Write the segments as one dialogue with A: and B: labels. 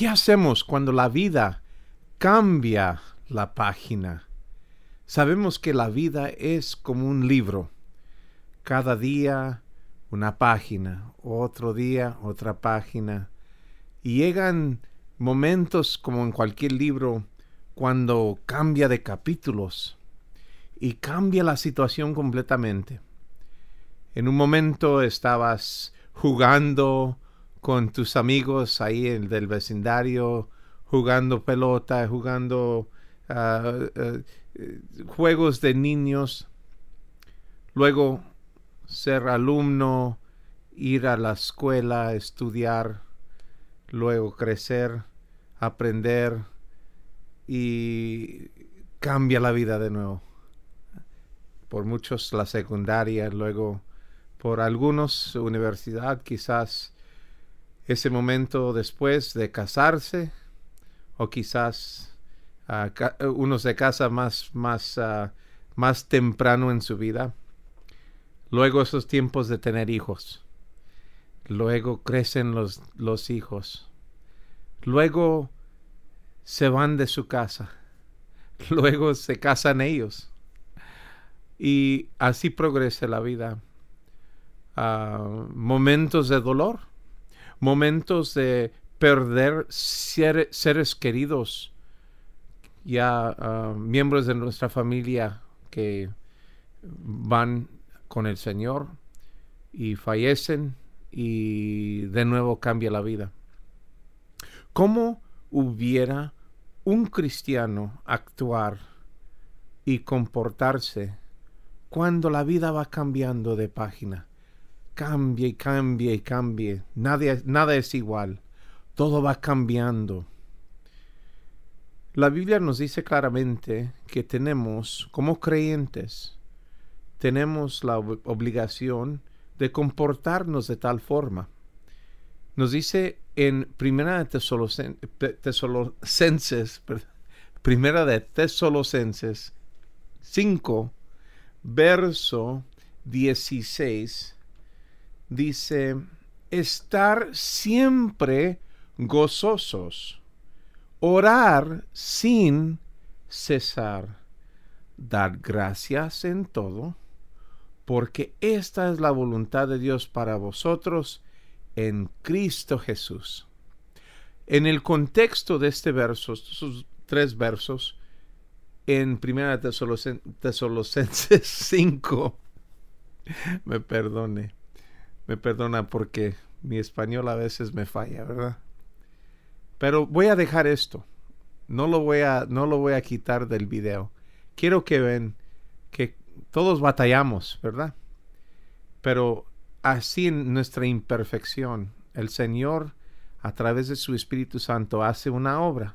A: ¿Qué hacemos cuando la vida cambia la página? Sabemos que la vida es como un libro. Cada día una página, otro día otra página. Y llegan momentos como en cualquier libro cuando cambia de capítulos y cambia la situación completamente. En un momento estabas jugando con tus amigos ahí del vecindario, jugando pelota, jugando ah, ah, juegos de niños, luego ser alumno, ir a la escuela, estudiar, luego crecer, aprender y cambia la vida de nuevo. Por muchos la secundaria, luego por algunos universidad, quizás ese momento después de casarse o quizás uno ah, se unos de casa más, más, ah, más temprano en su vida. Luego esos tiempos de tener hijos. Luego crecen los, los hijos. Luego se van de su casa. Luego se casan ellos. Y así progresa la vida. Ah, momentos de dolor momentos de perder seres queridos, ya ah, miembros de nuestra familia que van con el Señor y fallecen y de nuevo cambia la vida. ¿Cómo hubiera un cristiano actuar y comportarse cuando la vida va cambiando de página? cambie y cambie y cambie. nada es igual. Todo va cambiando. La Biblia nos dice claramente que tenemos, como creyentes, tenemos la obligación de comportarnos de tal forma. Nos dice en Primera de Primera de Tesolocenses 5, verso 16 dice, estar siempre gozosos, orar sin cesar, dar gracias en todo, porque esta es la voluntad de Dios para vosotros en Cristo Jesús. En el contexto de este verso, sus tres versos, en Primera Tesalonicenses 5, me perdone, me perdona porque mi español a veces me falla, ¿verdad? Pero voy a dejar esto. No lo voy a, no lo voy a quitar del video. Quiero que ven que todos batallamos, ¿verdad? Pero así en nuestra imperfección, el Señor a través de su Espíritu Santo hace una obra.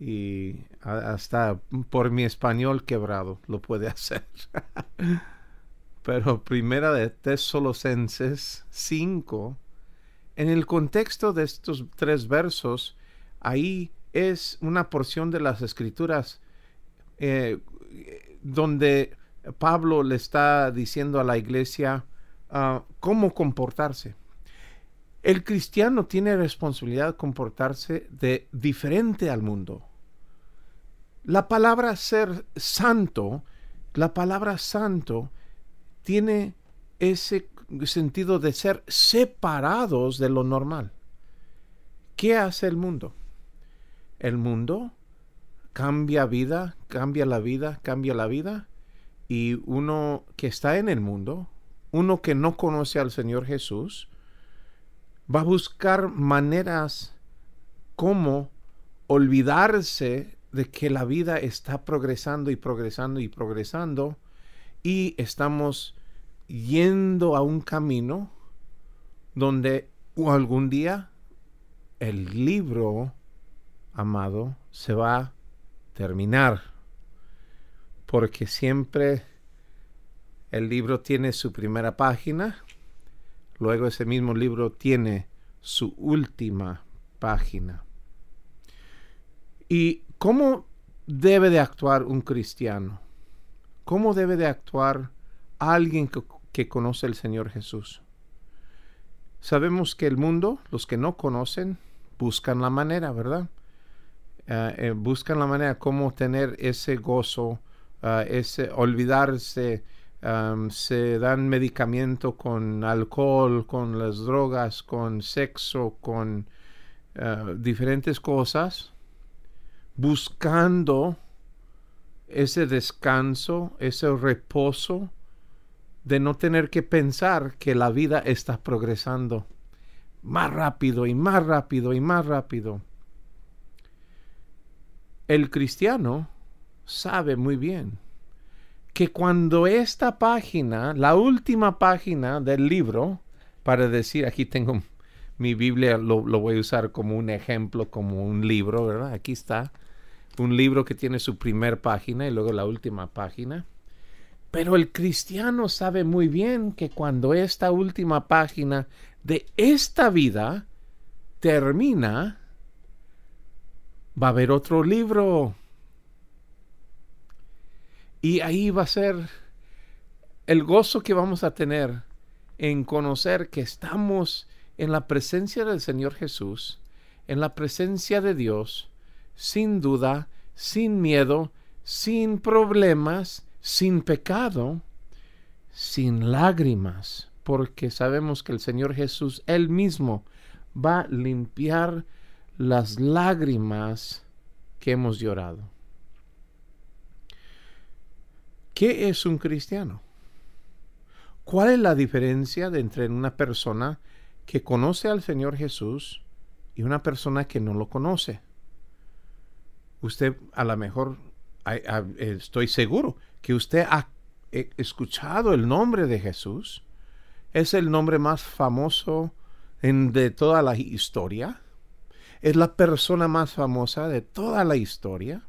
A: Y hasta por mi español quebrado lo puede hacer. Pero primera de Tesolosenses 5, en el contexto de estos tres versos, ahí es una porción de las escrituras eh, donde Pablo le está diciendo a la iglesia ah, cómo comportarse. El cristiano tiene responsabilidad de comportarse de diferente al mundo. La palabra ser santo, la palabra santo tiene ese sentido de ser separados de lo normal. ¿Qué hace el mundo? El mundo cambia vida, cambia la vida, cambia la vida. Y uno que está en el mundo, uno que no conoce al Señor Jesús, va a buscar maneras como olvidarse de que la vida está progresando y progresando y progresando y estamos yendo a un camino donde algún día el libro amado se va a terminar. Porque siempre el libro tiene su primera página, luego ese mismo libro tiene su última página. ¿Y cómo debe de actuar un cristiano? ¿Cómo debe de actuar alguien que que conoce el Señor Jesús. Sabemos que el mundo, los que no conocen, buscan la manera, ¿verdad? Ah, eh, buscan la manera cómo tener ese gozo, ah, ese olvidarse, se dan medicamento con alcohol, con las drogas, con sexo, con ah, diferentes cosas, buscando ese descanso, ese reposo de no tener que pensar que la vida está progresando más rápido y más rápido y más rápido. El cristiano sabe muy bien que cuando esta página, la última página del libro, para decir, aquí tengo mi Biblia, lo, voy a usar como un ejemplo, como un libro, ¿verdad? Aquí está, un libro que tiene su primer página y luego la última página. Pero el cristiano sabe muy bien que cuando esta última página de esta vida termina, va a haber otro libro. Y ahí va a ser el gozo que vamos a tener en conocer que estamos en la presencia del Señor Jesús, en la presencia de Dios, sin duda, sin miedo, sin problemas, sin pecado, sin lágrimas, porque sabemos que el Señor Jesús, Él mismo, va a limpiar las lágrimas que hemos llorado. ¿Qué es un cristiano? ¿Cuál es la diferencia de entre una persona que conoce al Señor Jesús y una persona que no lo conoce? Usted a lo mejor estoy seguro que usted ha escuchado el nombre de Jesús. Es el nombre más famoso en, de toda la historia. Es la persona más famosa de toda la historia.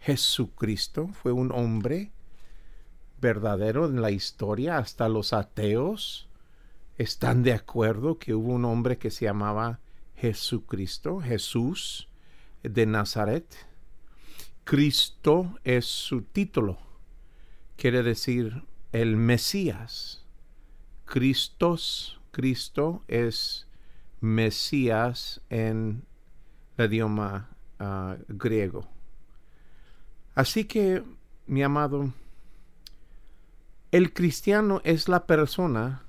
A: Jesucristo fue un hombre verdadero en la historia. Hasta los ateos están de acuerdo que hubo un hombre que se llamaba Jesucristo, Jesús de Nazaret Cristo es su título, quiere decir el Mesías. Cristos, Cristo es Mesías en el idioma ah, griego. Así que, mi amado, el cristiano es la persona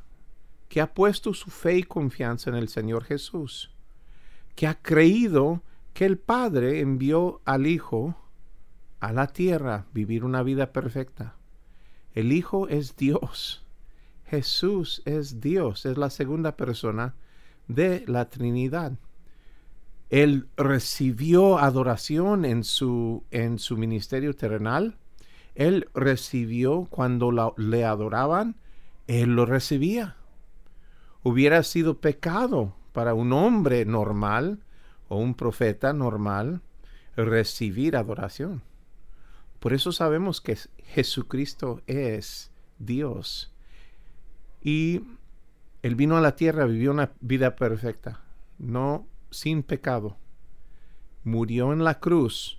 A: que ha puesto su fe y confianza en el Señor Jesús, que ha creído que el Padre envió al Hijo a la tierra, vivir una vida perfecta. El Hijo es Dios. Jesús es Dios, es la segunda persona de la Trinidad. Él recibió adoración en su, en su ministerio terrenal. Él recibió cuando le adoraban, él lo recibía. Hubiera sido pecado para un hombre normal o un profeta normal recibir adoración. Por eso sabemos que Jesucristo es Dios. Y Él vino a la tierra, vivió una vida perfecta, no sin pecado. Murió en la cruz.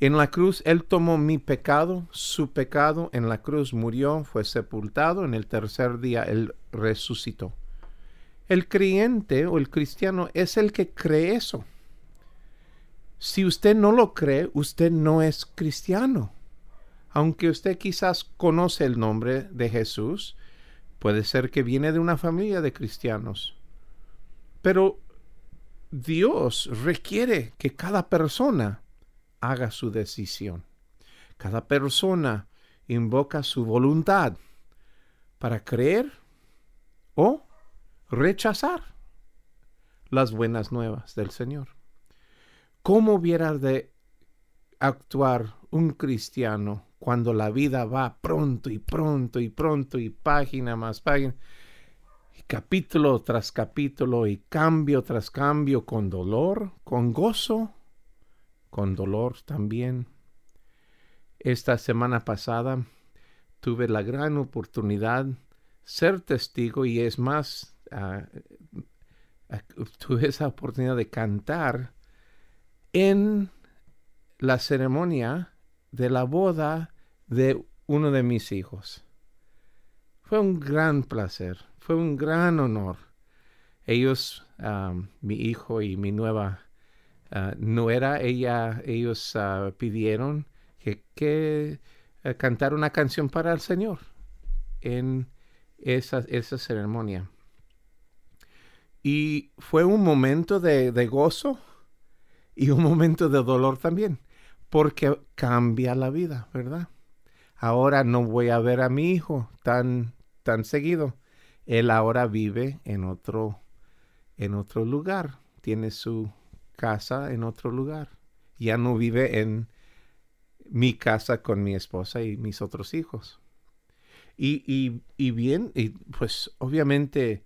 A: En la cruz Él tomó mi pecado, su pecado, en la cruz murió, fue sepultado, en el tercer día Él resucitó. El creyente o el cristiano es el que cree eso si usted no lo cree, usted no es cristiano. Aunque usted quizás conoce el nombre de Jesús, puede ser que viene de una familia de cristianos. Pero Dios requiere que cada persona haga su decisión. Cada persona invoca su voluntad para creer o rechazar las buenas nuevas del Señor. ¿Cómo hubiera de actuar un cristiano cuando la vida va pronto y pronto y pronto y página más página? capítulo tras capítulo y cambio tras cambio con dolor, con gozo, con dolor también. Esta semana pasada tuve la gran oportunidad ser testigo y es más, ah, eh, tuve esa oportunidad de cantar en la ceremonia de la boda de uno de mis hijos. Fue un gran placer, fue un gran honor. Ellos, mi hijo y mi nueva ah, nuera, ella, ellos ah, pidieron que, que eh, cantara una canción para el Señor en esa, ceremonia. Y fue un momento de, de gozo, y un momento de dolor también, porque cambia la vida, ¿verdad? Ahora no voy a ver a mi hijo tan, tan seguido. Él ahora vive en otro, en otro lugar, tiene su casa en otro lugar. Ya no vive en mi casa con mi esposa y mis otros hijos. Y, y, y bien, y pues obviamente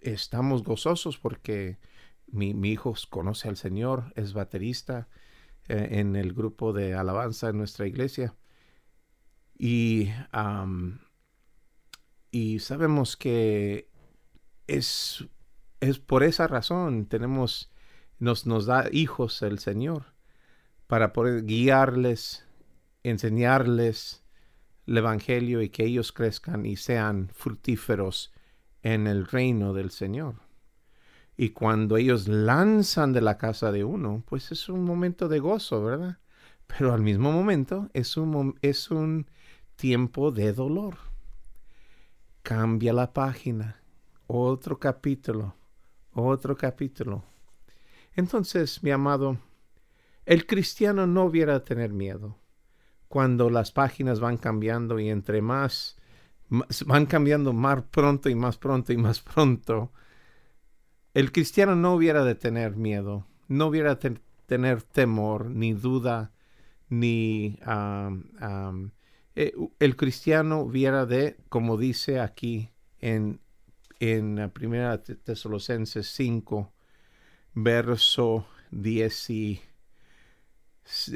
A: estamos gozosos porque mi, hijo conoce al Señor, es baterista eh, en el grupo de alabanza en nuestra iglesia. Y, y sabemos que es, es por esa razón tenemos, nos, nos da hijos el Señor para poder guiarles, enseñarles el Evangelio y que ellos crezcan y sean fructíferos en el reino del Señor. Y cuando ellos lanzan de la casa de uno, pues es un momento de gozo, ¿verdad? Pero al mismo momento es un, es un tiempo de dolor. Cambia la página, otro capítulo, otro capítulo. Entonces, mi amado, el cristiano no hubiera tener miedo cuando las páginas van cambiando y entre más van cambiando más pronto y más pronto y más pronto el cristiano no hubiera de tener miedo, no hubiera de tener temor, ni duda, ni... Eh, el cristiano hubiera de, como dice aquí en, en la primera Tesalonicenses 5, verso 10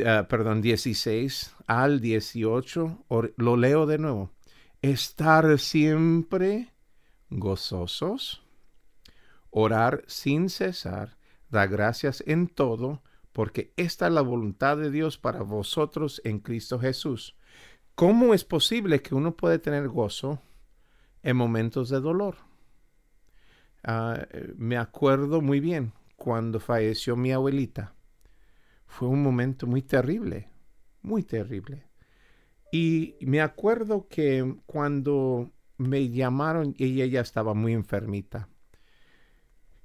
A: ah, perdón, 16 al 18, lo leo de nuevo. Estar siempre gozosos orar sin cesar, da gracias en todo, porque esta es la voluntad de Dios para vosotros en Cristo Jesús. ¿Cómo es posible que uno puede tener gozo en momentos de dolor? Ah, me acuerdo muy bien cuando falleció mi abuelita. Fue un momento muy terrible, muy terrible. Y me acuerdo que cuando me llamaron, ella ya estaba muy enfermita.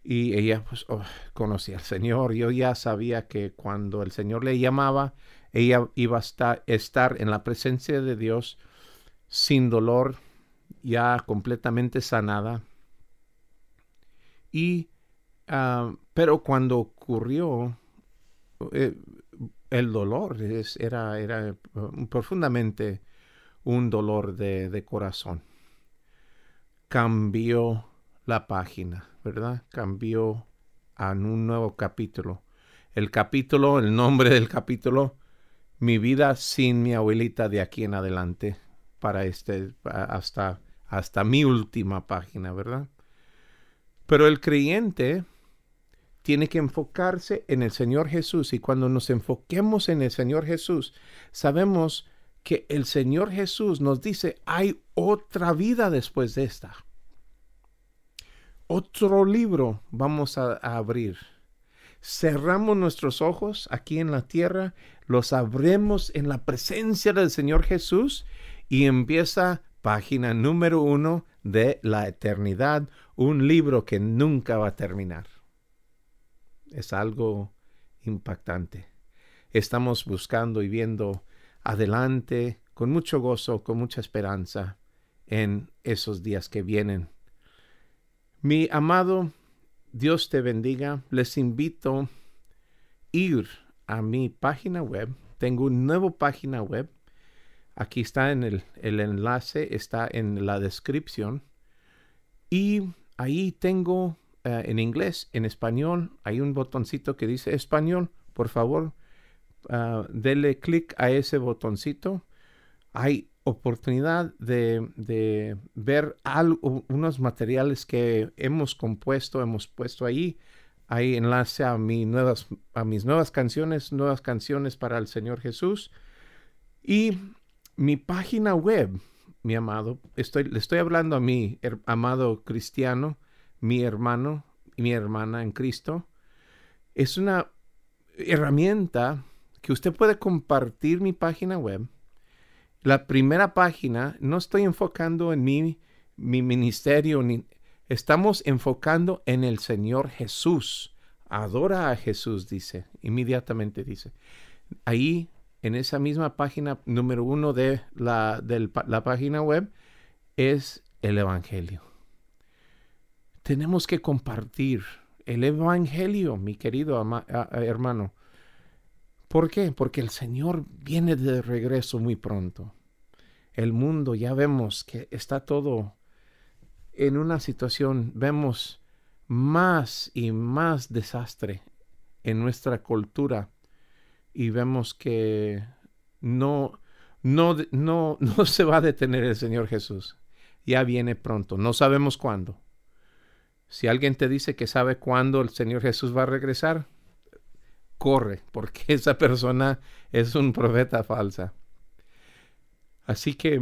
A: Y ella pues, oh, conocía al Señor. Yo ya sabía que cuando el Señor le llamaba, ella iba a estar, en la presencia de Dios sin dolor, ya completamente sanada. Y, ah, pero cuando ocurrió, eh, el dolor era, mm, profundamente un dolor de, de corazón. Cambió la página ¿verdad? Cambió a un nuevo capítulo. El capítulo, el nombre del capítulo, mi vida sin mi abuelita de aquí en adelante, para este, hasta, hasta mi última página, ¿verdad? Pero el creyente tiene que enfocarse en el Señor Jesús y cuando nos enfoquemos en el Señor Jesús, sabemos que el Señor Jesús nos dice, hay otra vida después de esta. Otro libro vamos a, abrir. Cerramos nuestros ojos aquí en la tierra, los abremos en la presencia del Señor Jesús y empieza página número uno de la eternidad, un libro que nunca va a terminar. Es algo impactante. Estamos buscando y viendo adelante con mucho gozo, con mucha esperanza en esos días que vienen mi amado, Dios te bendiga. Les invito a ir a mi página web. Tengo una nueva página web. Aquí está en el, enlace, está en la descripción. Y ahí tengo eh, en inglés, en español, hay un botoncito que dice español. Por favor, ah, dele clic a ese botoncito. Hay oportunidad de, ver algo, unos materiales que hemos compuesto, hemos puesto ahí. Ahí enlace a, nuevas, a mis nuevas canciones, nuevas canciones para el Señor Jesús. Y mi página web, mi amado, estoy, le estoy hablando a mi amado cristiano, mi hermano y mi hermana en Cristo. Es una herramienta que usted puede compartir mi página web la primera página, no estoy enfocando en mi, mi ministerio, ni, estamos enfocando en el Señor Jesús. Adora a Jesús, dice, inmediatamente dice. Ahí, en esa misma página número uno de la, página web, es el Evangelio. Tenemos que compartir el Evangelio, mi querido hermano. ¿Por qué? Porque el Señor viene de regreso muy pronto el mundo, ya vemos que está todo en una situación, vemos más y más desastre en nuestra cultura y vemos que no, no, no, no se va a detener el Señor Jesús. Ya viene pronto, no sabemos cuándo. Si alguien te dice que sabe cuándo el Señor Jesús va a regresar, corre, porque esa persona es un profeta falsa. Así que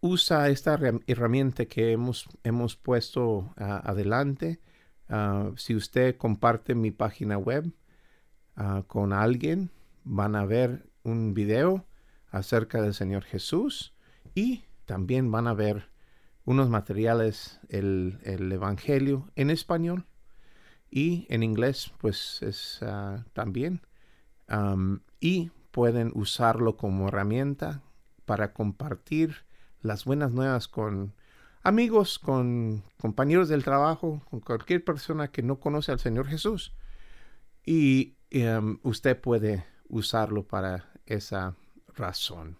A: usa esta herramienta que hemos, hemos puesto ah, adelante. Ah, si usted comparte mi página web ah, con alguien, van a ver un video acerca del Señor Jesús y también van a ver unos materiales, el, Evangelio en español y en inglés, pues es también. y pueden usarlo como herramienta para compartir las buenas nuevas con amigos, con compañeros del trabajo, con cualquier persona que no conoce al Señor Jesús. Y em, usted puede usarlo para esa razón.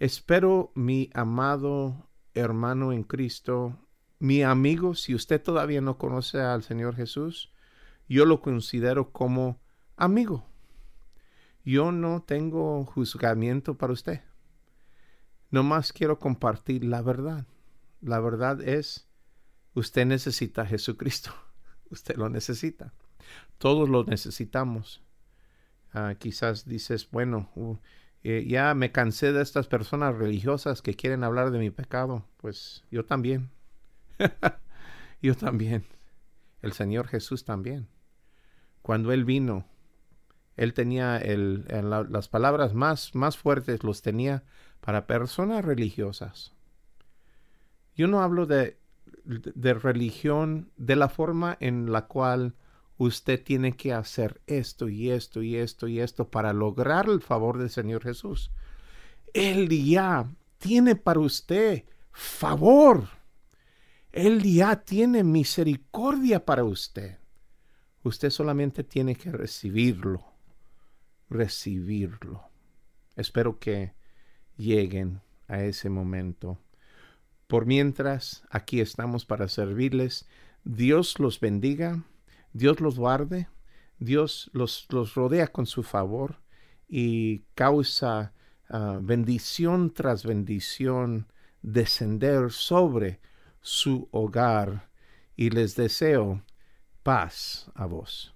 A: Espero, mi amado hermano en Cristo, mi amigo, si usted todavía no conoce al Señor Jesús, yo lo considero como amigo. Yo no tengo juzgamiento para usted. No más quiero compartir la verdad. La verdad es, usted necesita a Jesucristo. Usted lo necesita. Todos lo necesitamos. Ah, quizás dices, bueno, eh, ya me cansé de estas personas religiosas que quieren hablar de mi pecado. Pues yo también. yo también. El Señor Jesús también. Cuando Él vino, Él tenía las palabras más, más fuertes, los tenía para personas religiosas. Yo no hablo de, de religión de la forma en la cual usted tiene que hacer esto y esto y esto y esto para lograr el favor del Señor Jesús. Él ya tiene para usted favor. Él ya tiene misericordia para usted. Usted solamente tiene que recibirlo. Recibirlo. Espero que lleguen a ese momento. Por mientras, aquí estamos para servirles. Dios los bendiga, Dios los guarde, Dios los, los rodea con su favor y causa ah, bendición tras bendición descender sobre su hogar y les deseo paz a vos.